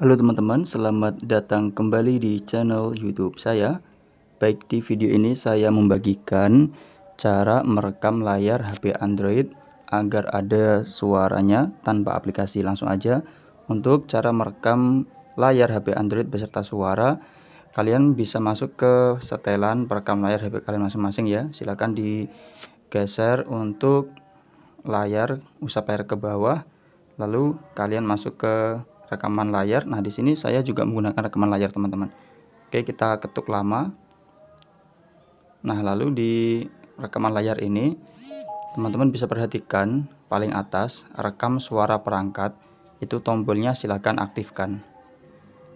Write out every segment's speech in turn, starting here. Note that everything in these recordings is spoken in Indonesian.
Halo teman-teman, selamat datang kembali di channel YouTube saya. Baik di video ini saya membagikan cara merekam layar HP Android agar ada suaranya tanpa aplikasi langsung aja. Untuk cara merekam layar HP Android beserta suara, kalian bisa masuk ke setelan perekam layar HP kalian masing-masing ya. Silakan digeser untuk layar usap air ke bawah, lalu kalian masuk ke rekaman layar. Nah, di sini saya juga menggunakan rekaman layar, teman-teman. Oke, kita ketuk lama. Nah, lalu di rekaman layar ini, teman-teman bisa perhatikan paling atas rekam suara perangkat itu tombolnya silahkan aktifkan.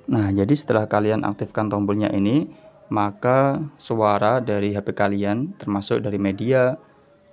Nah, jadi setelah kalian aktifkan tombolnya ini, maka suara dari HP kalian termasuk dari media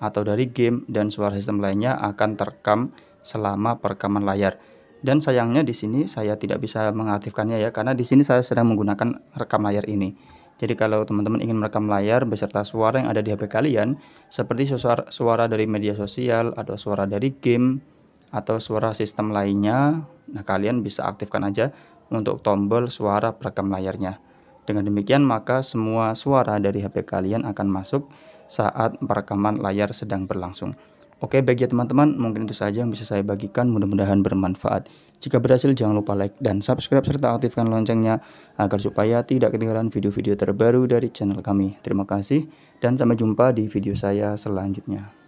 atau dari game dan suara sistem lainnya akan terekam selama perekaman layar. Dan sayangnya di sini saya tidak bisa mengaktifkannya ya karena di sini saya sedang menggunakan rekam layar ini. Jadi kalau teman-teman ingin merekam layar beserta suara yang ada di HP kalian seperti suara, suara dari media sosial atau suara dari game atau suara sistem lainnya, nah kalian bisa aktifkan aja untuk tombol suara perekam layarnya. Dengan demikian maka semua suara dari HP kalian akan masuk saat perekaman layar sedang berlangsung. Oke, bagi ya teman-teman, mungkin itu saja yang bisa saya bagikan. Mudah-mudahan bermanfaat. Jika berhasil, jangan lupa like dan subscribe serta aktifkan loncengnya agar supaya tidak ketinggalan video-video terbaru dari channel kami. Terima kasih dan sampai jumpa di video saya selanjutnya.